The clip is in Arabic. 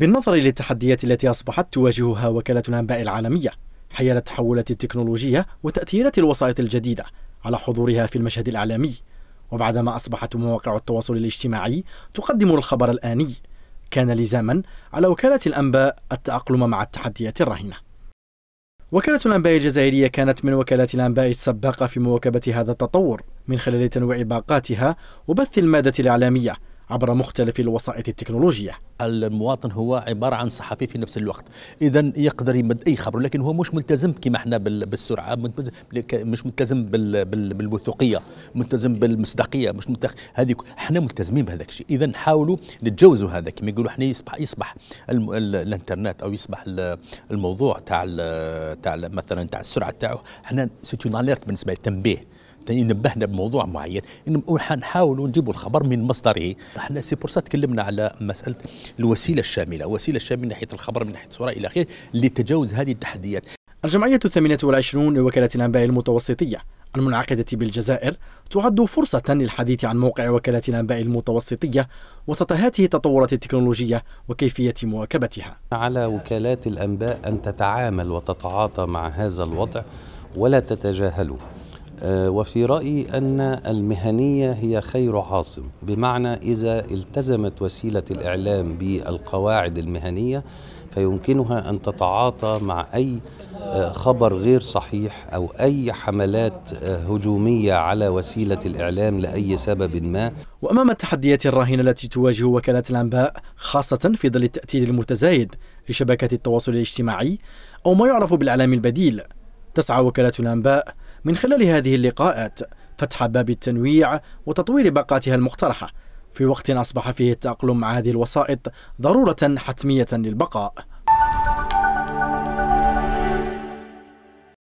بالنظر للتحديات التي أصبحت تواجهها وكالة الأنباء العالمية حيال التحولات التكنولوجية وتأثيرات الوسائط الجديدة على حضورها في المشهد الإعلامي وبعدما أصبحت مواقع التواصل الاجتماعي تقدم الخبر الآني كان لزاما على وكالة الأنباء التأقلم مع التحديات الرهنة وكالة الأنباء الجزائرية كانت من وكالات الأنباء السباقة في مواكبة هذا التطور من خلال تنويع باقاتها وبث المادة الإعلامية عبر مختلف الوسائط التكنولوجية المواطن هو عبارة عن صحفي في نفس الوقت إذا يقدر يمد أي خبر لكن هو مش ملتزم كما احنا بالسرعة مش ملتزم بالوثوقية ملتزم بالمصداقية مش ملتزم هذه احنا ملتزمين بهذاك الشيء إذا نحاولوا نتجاوزوا هذا كما يقولوا احنا يصبح يصبح الم... ال الانترنت أو يصبح الموضوع تاع تاع مثلا تاع السرعة تاعه احنا سيتي بالنسبة للتنبيه ينبهنا بموضوع معين نحاولوا نجيبوا الخبر من مصدره احنا سي بورسا تكلمنا على مساله الوسيله الشامله وسيله الشامله من ناحيه الخبر من ناحيه الصوره الى اخره لتجاوز هذه التحديات الجمعية الثامنة والعشرون لوكالة الأنباء المتوسطية المنعقدة بالجزائر تعد فرصة للحديث عن موقع وكالة الأنباء المتوسطية وسط هذه التطورات التكنولوجية وكيفية مواكبتها. على وكالات الأنباء أن تتعامل وتتعاطى مع هذا الوضع ولا تتجاهله آه، وفي رأيي أن المهنية هي خير عاصم بمعنى إذا التزمت وسيلة الإعلام بالقواعد المهنية فيمكنها أن تتعاطى مع أي آه، خبر غير صحيح أو أي حملات آه، هجومية على وسيلة الإعلام لأي سبب ما وأمام التحديات الراهنة التي تواجه وكالات الأنباء خاصة في ظل التأثير المتزايد لشبكات التواصل الاجتماعي أو ما يعرف بالإعلام البديل تسعى وكالات الأنباء من خلال هذه اللقاءات فتح باب التنويع وتطوير باقاتها المقترحة في وقت أصبح فيه التأقلم مع هذه الوسائط ضرورة حتمية للبقاء